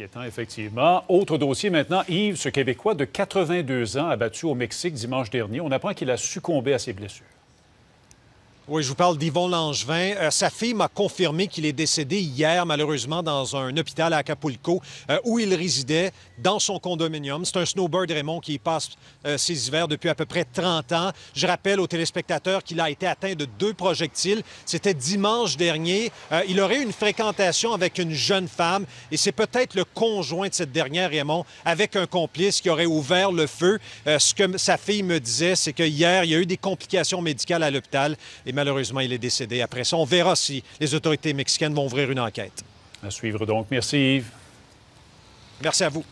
étant effectivement. Autre dossier maintenant, Yves, ce Québécois de 82 ans abattu au Mexique dimanche dernier. On apprend qu'il a succombé à ses blessures. Oui, je vous parle d'Yvon Langevin. Euh, sa fille m'a confirmé qu'il est décédé hier, malheureusement, dans un hôpital à Acapulco, euh, où il résidait, dans son condominium. C'est un snowbird, Raymond, qui y passe euh, ses hivers depuis à peu près 30 ans. Je rappelle aux téléspectateurs qu'il a été atteint de deux projectiles. C'était dimanche dernier. il aurait eu une fréquentation avec une jeune femme, et c'est peut-être le conjoint de cette dernière, Raymond, avec un complice qui aurait ouvert le feu. ce que sa fille me disait, c'est que hier, il y a eu des complications médicales à l'hôpital. Et malheureusement, il est décédé. Après ça, on verra si les autorités mexicaines vont ouvrir une enquête. À suivre donc. Merci Yves. Merci à vous.